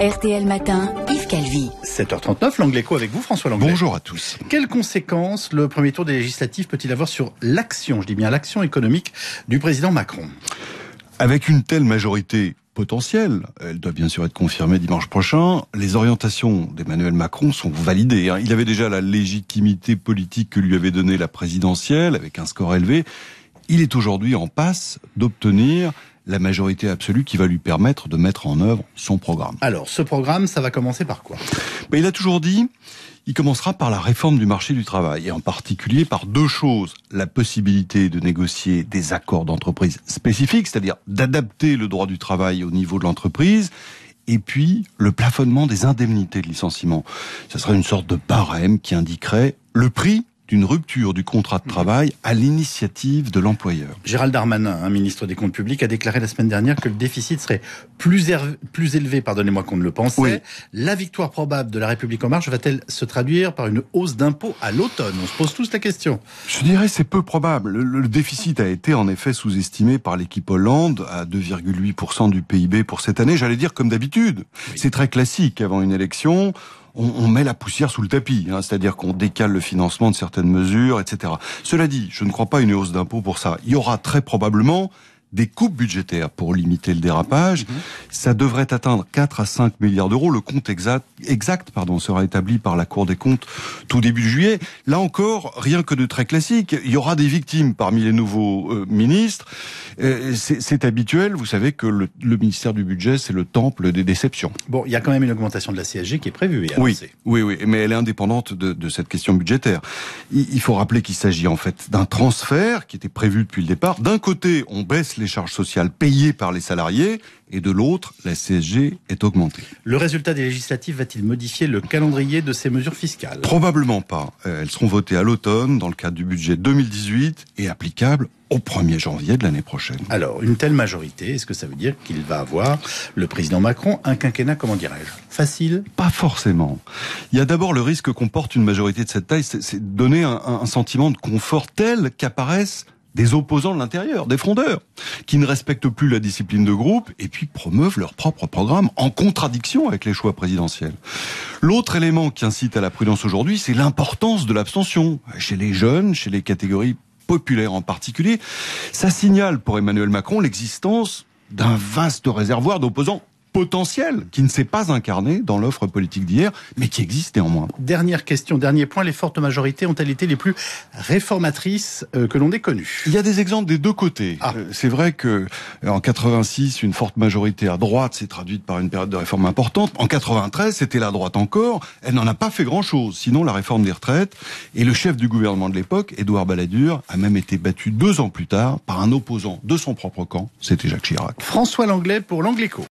RTL Matin, Yves Calvi. 7h39, l'Angléco avec vous, François Langlais. Bonjour à tous. Quelles conséquences le premier tour des législatives peut-il avoir sur l'action, je dis bien l'action économique du président Macron Avec une telle majorité potentielle, elle doit bien sûr être confirmée dimanche prochain, les orientations d'Emmanuel Macron sont validées. Hein. Il avait déjà la légitimité politique que lui avait donnée la présidentielle, avec un score élevé il est aujourd'hui en passe d'obtenir la majorité absolue qui va lui permettre de mettre en œuvre son programme. Alors, ce programme, ça va commencer par quoi ben, Il a toujours dit, il commencera par la réforme du marché du travail, et en particulier par deux choses. La possibilité de négocier des accords d'entreprise spécifiques, c'est-à-dire d'adapter le droit du travail au niveau de l'entreprise, et puis le plafonnement des indemnités de licenciement. Ce serait une sorte de barème qui indiquerait le prix une rupture du contrat de mhm. travail à l'initiative de l'employeur. Gérald Darmanin, hein, ministre des Comptes publics, a déclaré la semaine dernière que le déficit serait plus, plus élevé, pardonnez-moi, qu'on ne le pensait. La victoire probable de la République en marche va-t-elle se traduire par une hausse d'impôts à l'automne On se pose tous la question. Je dirais c'est peu probable. Le, déficit a été en effet sous-estimé par l'équipe Hollande à 2,8% du PIB pour cette année. J'allais dire comme d'habitude. C'est très classique avant une élection on, met la poussière sous le tapis, hein, c'est-à-dire qu'on décale le financement de certaines mesures, etc. Cela dit, je ne crois pas une hausse d'impôts pour ça. Il y aura très probablement des coupes budgétaires pour limiter le dérapage. Mhm. Ça devrait atteindre 4 à 5 milliards d'euros. Le compte exact, exact pardon, sera établi par la Cour des comptes tout début juillet. Là encore, rien que de très classique. Il y aura des victimes parmi les nouveaux euh, ministres. Euh, c'est habituel. Vous savez que le, ministère du Budget, c'est le temple des déceptions. Bon, il y a quand même une augmentation de la CSG qui est prévue. oui, oui, oui, mais elle est indépendante de, cette question budgétaire. Il, il faut rappeler qu'il s'agit en fait d'un transfert qui était prévu depuis le départ. D'un côté, on baisse les charges sociales payées par les salariés, et de l'autre, la CSG est augmentée. Le résultat des législatives va-t-il modifier le calendrier de ces mesures fiscales Probablement pas. Euh, elles seront votées à l'automne dans le cadre du budget 2018 et applicables au 1er janvier de l'année prochaine. Alors, une telle majorité, est-ce que ça veut dire qu'il va avoir, le président Macron, un quinquennat, comment dirais-je Facile Pas forcément. Il y a d'abord le risque qu'on porte une majorité de cette taille, c'est donner un, un sentiment de confort tel qu'apparaissent des opposants de l'intérieur, des frondeurs, qui ne respectent plus la discipline de groupe et puis promeuvent leur propre programme en contradiction avec les choix présidentiels. L'autre élément qui incite à la prudence aujourd'hui, c'est l'importance de l'abstention chez les jeunes, chez les catégories populaires en particulier. Ça signale pour Emmanuel Macron l'existence d'un vaste réservoir d'opposants potentiel qui ne s'est pas incarné dans l'offre politique d'hier, mais qui existe néanmoins. Dernière question, dernier point, les fortes majorités ont-elles été les plus réformatrices euh, que l'on ait connues Il y a des exemples des deux côtés. Ah. Euh, c'est vrai que en 86, une forte majorité à droite s'est traduite par une période de réforme importante. En 93, c'était la droite encore. Elle n'en a pas fait grand-chose, sinon la réforme des retraites. Et le chef du gouvernement de l'époque, Édouard Balladur, a même été battu deux ans plus tard par un opposant de son propre camp, c'était Jacques Chirac. François Langlais pour l'Angléco.